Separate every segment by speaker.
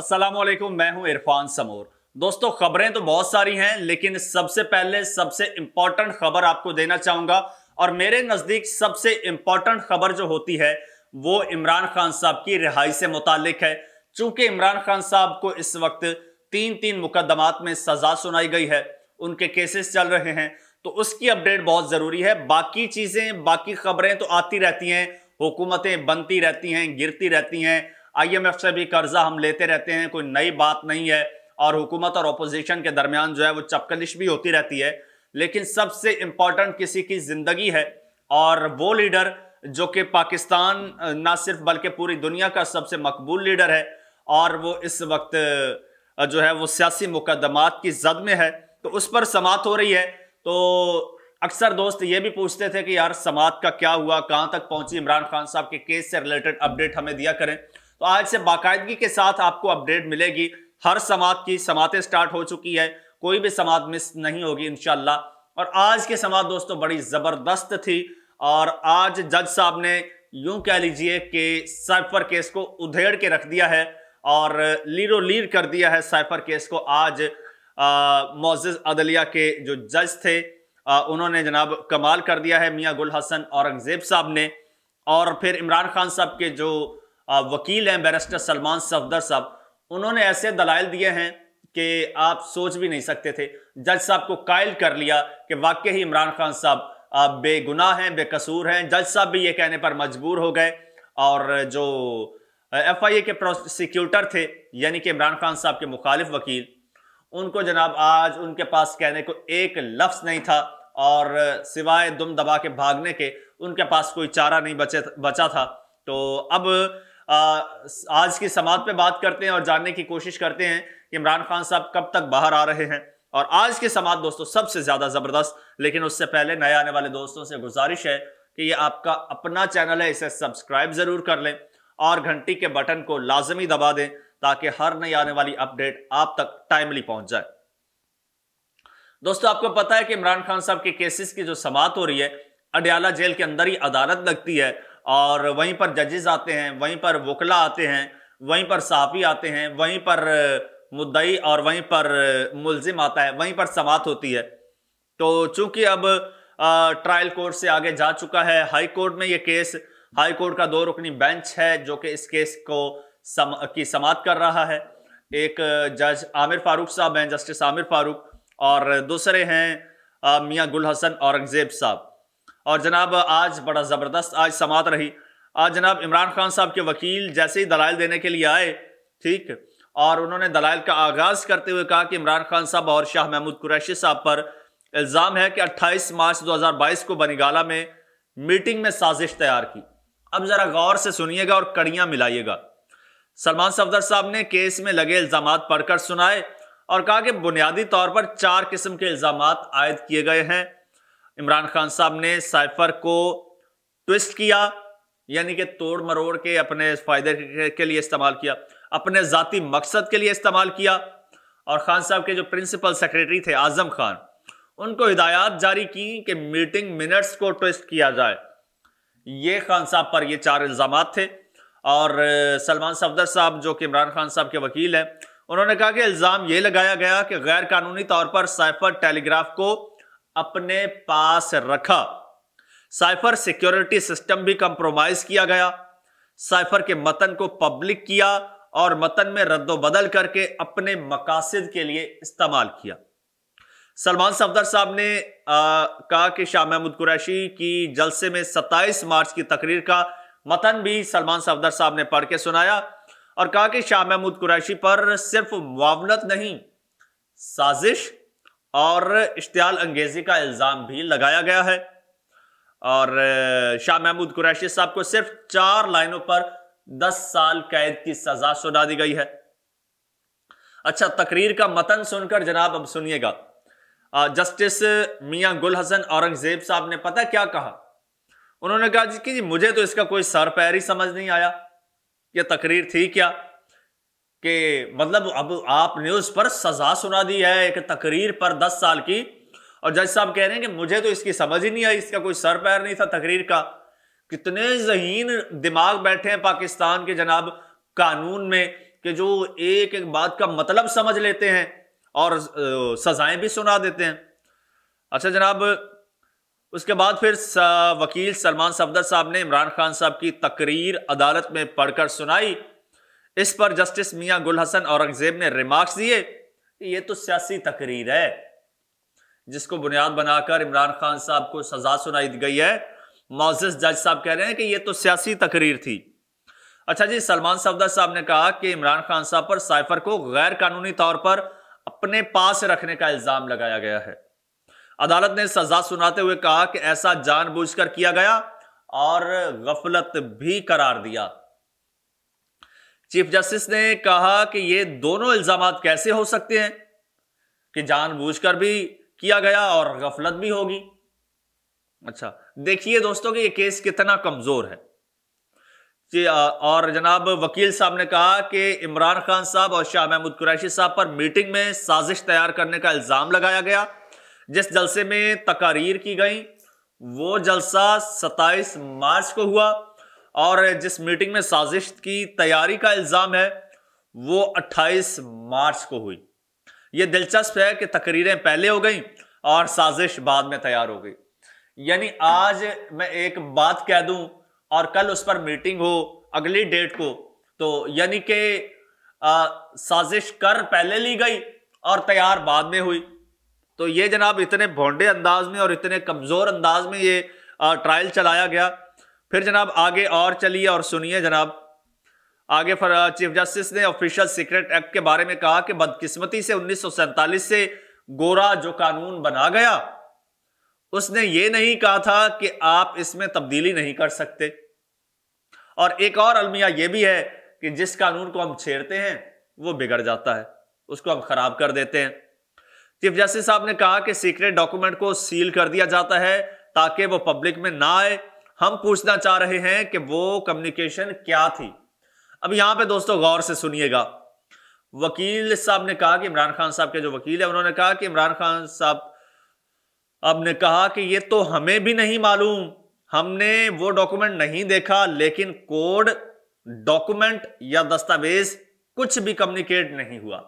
Speaker 1: अस्सलाम वालेकुम मैं हूं इरफान समोर दोस्तों खबरें तो बहुत सारी हैं लेकिन सबसे पहले सबसे इंपॉर्टेंट खबर आपको देना चाहूंगा और मेरे नज़दीक सबसे इंपॉर्टेंट खबर जो होती है वो इमरान खान साहब की रिहाई से मुतालिक है चूंकि इमरान खान साहब को इस वक्त तीन तीन मुकदमात में सजा सुनाई गई है उनके केसेस चल रहे हैं तो उसकी अपडेट बहुत ज़रूरी है बाकी चीज़ें बाकी खबरें तो आती रहती हैं हुकूमतें बनती रहती हैं गिरती रहती हैं आईएमएफ से भी कर्जा हम लेते रहते हैं कोई नई बात नहीं है और हुकूमत और अपोजिशन के दरमियान जो है वो चपकलिश भी होती रहती है लेकिन सबसे इम्पॉर्टेंट किसी की ज़िंदगी है और वो लीडर जो कि पाकिस्तान ना सिर्फ बल्कि पूरी दुनिया का सबसे मकबूल लीडर है और वो इस वक्त जो है वो सियासी मुकदमात की जद में है तो उस पर समात हो रही है तो अक्सर दोस्त ये भी पूछते थे कि यार समात का क्या हुआ कहाँ तक पहुँची इमरान खान साहब के केस से रिलेटेड अपडेट हमें दिया करें तो आज से बाकायदगी के साथ आपको अपडेट मिलेगी हर समात की समातें स्टार्ट हो चुकी है कोई भी समात मिस नहीं होगी इनशाला और आज की समात दोस्तों बड़ी ज़बरदस्त थी और आज जज साहब ने यूं कह लीजिए कि साइफर केस को उधेड़ के रख दिया है और लीरो लीर कर दिया है साइफर केस को आज मोज़ अदलिया के जो जज थे आ, उन्होंने जनाब कमाल कर दिया है मियाँ गुल हसन औरंगज़ेब साहब ने और फिर इमरान खान साहब के जो वकील हैं बैरिस्टर सलमान सफदर साहब उन्होंने ऐसे दलाइल दिए हैं कि आप सोच भी नहीं सकते थे जज साहब को कायल कर लिया कि वाकई ही इमरान खान साहब बेगुनाह हैं बेकसूर हैं जज साहब भी ये कहने पर मजबूर हो गए और जो एफ आई ए के प्रोसिक्यूटर थे यानी कि इमरान खान साहब के मुखालिफ वकील उनको जनाब आज उनके पास कहने को एक लफ्स नहीं था और सिवाय दुम दबा के भागने के उनके पास कोई चारा नहीं बचे बचा था तो अब आज की समाज पे बात करते हैं और जानने की कोशिश करते हैं कि इमरान खान साहब कब तक बाहर आ रहे हैं और आज की समाज दोस्तों सबसे ज्यादा जबरदस्त लेकिन उससे पहले नए आने वाले दोस्तों से गुजारिश है कि ये आपका अपना चैनल है इसे सब्सक्राइब जरूर कर लें और घंटी के बटन को लाजमी दबा दें ताकि हर नई आने वाली अपडेट आप तक टाइमली पहुंच जाए दोस्तों आपको पता है कि इमरान खान साहब के केसेस की जो समात हो रही है अडयाला जेल के अंदर ही अदालत लगती है और वहीं पर जजेस आते हैं वहीं पर वकला आते हैं वहीं पर साफ़ी आते हैं वहीं पर मुद्दई और वहीं पर मुलजिम आता है वहीं पर समात होती है तो चूंकि अब ट्रायल कोर्ट से आगे जा चुका है हाई कोर्ट में ये केस हाई कोर्ट का दो रुकनी बेंच है जो कि इस केस को सम, की समाप्त कर रहा है एक जज आमिर फारूक साहब हैं जस्टिस आमिर फारूक और दूसरे हैं मियाँ गुल हसन औरंगजेब साहब और जनाब आज बड़ा ज़बरदस्त आज समात रही आज जनाब इमरान खान साहब के वकील जैसे ही दलाइल देने के लिए आए ठीक और उन्होंने दलाल का आगाज़ करते हुए कहा कि इमरान खान साहब और शाह महमूद कुरैशी साहब पर इल्ज़ाम है कि 28 मार्च 2022 को बनीगाला में मीटिंग में साजिश तैयार की अब ज़रा गौर से सुनिएगा और कड़ियाँ मिलाइएगा सलमान सफदर साहब ने केस में लगे इल्ज़ाम पढ़कर सुनाए और कहा कि बुनियादी तौर पर चार किस्म के इल्ज़ाम आयद किए गए हैं इमरान खान साहब ने साइफर को ट्विस्ट किया यानी कि तोड़ मरोड़ के अपने फायदे के लिए इस्तेमाल किया अपने जाती मकसद के लिए इस्तेमाल किया और खान साहब के जो प्रिंसिपल सेक्रेटरी थे आजम खान उनको हिदायत जारी की कि मीटिंग मिनट्स को ट्विस्ट किया जाए ये खान साहब पर ये चार इल्ज़ाम थे और सलमान सफदर साहब जो कि इमरान खान साहब के वकील हैं उन्होंने कहा कि इल्ज़ाम ये लगाया गया कि गैर कानूनी तौर पर साइफर टेलीग्राफ को अपने पास रखा साइफर सिक्योरिटी सिस्टम भी कंप्रोमाइज किया गया साइफर के मतन को पब्लिक किया और मतन में रद्दोबदल करके अपने मकासद के लिए इस्तेमाल किया सलमान सफदर साहब ने कहा कि शाह महमूद कुरैशी की जलसे में 27 मार्च की तकरीर का मतन भी सलमान सफदर साहब ने पढ़ के सुनाया और कहा कि शाह महमूद कुरैशी पर सिर्फ मुआवनत नहीं साजिश और इश्तियाल अंगेजी का इल्ज़ाम भी लगाया गया है और शाह महमूद कुरैशी साहब को सिर्फ चार लाइनों पर दस साल कैद की सजा सुना दी गई है अच्छा तकरीर का मतन सुनकर जनाब अब सुनिएगा जस्टिस मियां गुल हसन औरंगजेब साहब ने पता क्या कहा उन्होंने कहा कि जी मुझे तो इसका कोई सर पैर ही समझ नहीं आया ये तकरीर थी क्या कि मतलब अब आपने उस पर सजा सुना दी है एक तकरीर पर दस साल की और जज साहब कह रहे हैं कि मुझे तो इसकी समझ ही नहीं आई इसका कोई सर पैर नहीं था तकरीर का कितने जहीन दिमाग बैठे हैं पाकिस्तान के जनाब कानून में कि जो एक एक बात का मतलब समझ लेते हैं और सजाएं भी सुना देते हैं अच्छा जनाब उसके बाद फिर वकील सलमान सफदर साहब ने इमरान खान साहब की तकरीर अदालत में पढ़कर सुनाई इस पर जस्टिस मियां गुल हसन औरंगजेब ने रिमार्क्स दिए ये तो सियासी तकरीर है जिसको बुनियाद बनाकर इमरान खान साहब को सजा सुनाई गई है मोजिस जज साहब कह रहे हैं कि ये तो सियासी तकरीर थी अच्छा जी सलमान सफदर साहब ने कहा कि इमरान खान साहब पर साइफर को गैर कानूनी तौर पर अपने पास रखने का इल्जाम लगाया गया है अदालत ने सजा सुनाते हुए कहा कि ऐसा जानबूझकर किया गया और गफलत भी करार दिया चीफ जस्टिस ने कहा कि ये दोनों इल्जाम कैसे हो सकते हैं कि जानबूझकर भी किया गया और गफलत भी होगी अच्छा देखिए दोस्तों कि ये केस कितना कमजोर है जी और जनाब वकील साहब ने कहा कि इमरान खान साहब और शाह महमूद कुरैशी साहब पर मीटिंग में साजिश तैयार करने का इल्ज़ाम लगाया गया जिस जलसे में तकारीर की गई वो जलसा 27 मार्च को हुआ और जिस मीटिंग में साजिश की तैयारी का इल्ज़ाम है वो 28 मार्च को हुई ये दिलचस्प है कि तकरीरें पहले हो गई और साजिश बाद में तैयार हो गई यानी आज मैं एक बात कह दूं और कल उस पर मीटिंग हो अगली डेट को तो यानी कि साजिश कर पहले ली गई और तैयार बाद में हुई तो ये जनाब इतने भोंडे अंदाज में और इतने कमज़ोर अंदाज में ये ट्रायल चलाया गया फिर जनाब आगे और चलिए और सुनिए जनाब आगे फर चीफ जस्टिस ने ऑफिशियल सीक्रेट एक्ट के बारे में कहा कि बदकिस्मती से उन्नीस से गोरा जो कानून बना गया उसने ये नहीं कहा था कि आप इसमें तब्दीली नहीं कर सकते और एक और अलमिया यह भी है कि जिस कानून को हम छेड़ते हैं वो बिगड़ जाता है उसको हम खराब कर देते हैं चीफ जस्टिस साहब ने कहा कि सीक्रेट डॉक्यूमेंट को सील कर दिया जाता है ताकि वो पब्लिक में ना आए हम पूछना चाह रहे हैं कि वो कम्युनिकेशन क्या थी अब यहां पे दोस्तों गौर से सुनिएगा वकील साहब ने कहा कि इमरान खान साहब के जो वकील है उन्होंने कहा कि इमरान खान साहब अब ने कहा कि ये तो हमें भी नहीं मालूम हमने वो डॉक्यूमेंट नहीं देखा लेकिन कोड डॉक्यूमेंट या दस्तावेज कुछ भी कम्युनिकेट नहीं हुआ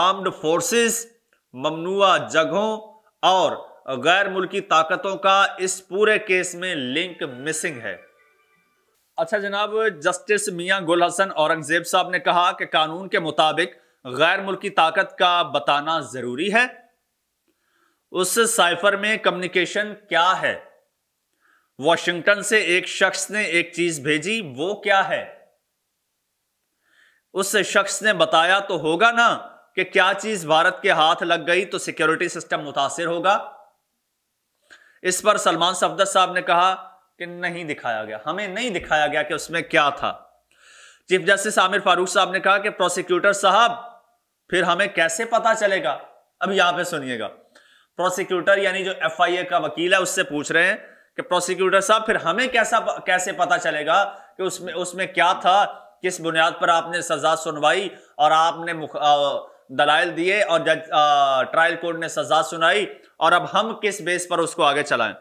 Speaker 1: आर्म्ड फोर्सेस ममनुआ जगहों और गैर मुल्की ताकतों का इस पूरे केस में लिंक मिसिंग है अच्छा जनाब जस्टिस मियां गुल हसन औरंगजेब साहब ने कहा कि कानून के मुताबिक गैर मुल्की ताकत का बताना जरूरी है उस साइफर में कम्युनिकेशन क्या है वॉशिंगटन से एक शख्स ने एक चीज भेजी वो क्या है उस शख्स ने बताया तो होगा ना कि क्या चीज भारत के हाथ लग गई तो सिक्योरिटी सिस्टम मुतासर होगा इस पर सलमान सफदर साहब ने कहा कि नहीं दिखाया गया हमें नहीं दिखाया गया कि उसमें क्या था चीफ जस्टिस आमिर फारूक साहब ने कहा कि प्रोसिक्यूटर साहब फिर हमें कैसे पता चलेगा अब यहां पे सुनिएगा प्रोसिक्यूटर यानी जो एफआईए का वकील है उससे पूछ रहे हैं कि प्रोसिक्यूटर साहब फिर हमें कैसा कैसे पता चलेगा कि उसमें उसमें क्या था किस बुनियाद पर आपने सजा सुनवाई और आपने मुख, आ, दलाइल दिए और जज ट्रायल कोर्ट ने सजा सुनाई और अब हम किस बेस पर उसको आगे चलाएं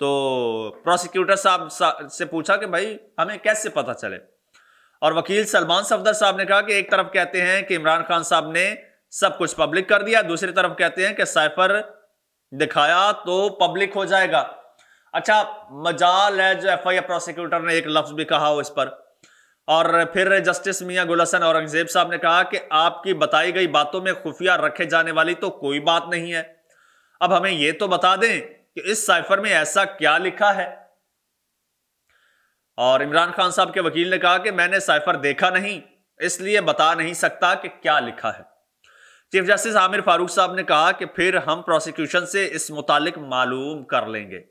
Speaker 1: तो प्रोसिक्यूटर साहब से पूछा कि भाई हमें कैसे पता चले और वकील सलमान सफदर साहब ने कहा कि एक तरफ कहते हैं कि इमरान खान साहब ने सब कुछ पब्लिक कर दिया दूसरी तरफ कहते हैं कि साइफर दिखाया तो पब्लिक हो जाएगा अच्छा मजाल है जो एफ आई प्रोसिक्यूटर ने एक लफ्ज भी कहा हो इस पर और फिर जस्टिस मियां गुलसन औरंगजेब साहब ने कहा कि आपकी बताई गई बातों में खुफिया रखे जाने वाली तो कोई बात नहीं है अब हमें यह तो बता दें कि इस साइफर में ऐसा क्या लिखा है और इमरान खान साहब के वकील ने कहा कि मैंने साइफर देखा नहीं इसलिए बता नहीं सकता कि क्या लिखा है चीफ जस्टिस आमिर फारूक साहब ने कहा कि फिर हम प्रोसिक्यूशन से इस मुतालिक मालूम कर लेंगे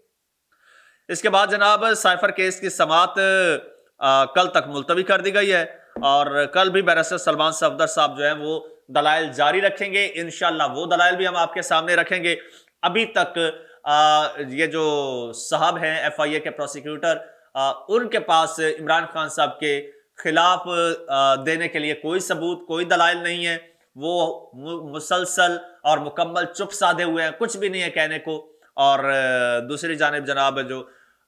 Speaker 1: इसके बाद जनाब साइफर केस की समात आ, कल तक मुलतवी कर दी गई है और कल भी बैरिस्टर सलमान सफदर साहब जो है वो दलाइल जारी रखेंगे इन वो दलाइल भी हम आपके सामने रखेंगे अभी तक आ, ये जो साहब हैं एफ आई ए के प्रोसिक्यूटर उनके पास इमरान खान साहब के खिलाफ आ, देने के लिए कोई सबूत कोई दलाइल नहीं है वो मुसलसल और मुकम्मल चुप साधे हुए हैं कुछ भी नहीं है कहने को और दूसरी जानब जनाब जो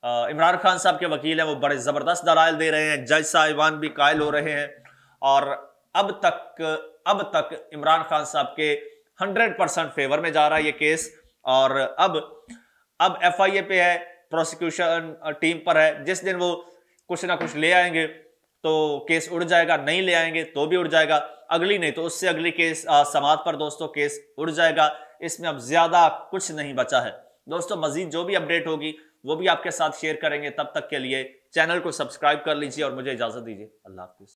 Speaker 1: इमरान खान साहब के वकील हैं वो बड़े ज़बरदस्त दलाल दे रहे हैं जज साहिबान भी कायल हो रहे हैं और अब तक अब तक इमरान खान साहब के 100 परसेंट फेवर में जा रहा है ये केस और अब अब एफ आई ए पे है प्रोसिक्यूशन टीम पर है जिस दिन वो कुछ ना कुछ ले आएंगे तो केस उड़ जाएगा नहीं ले आएंगे तो भी उड़ जाएगा अगली नहीं तो उससे अगली केस समाज पर दोस्तों केस उड़ जाएगा इसमें अब ज्यादा कुछ नहीं बचा है दोस्तों मजीद जो भी अपडेट होगी वो भी आपके साथ शेयर करेंगे तब तक के लिए चैनल को सब्सक्राइब कर लीजिए और मुझे इजाजत दीजिए अल्लाह हाफिज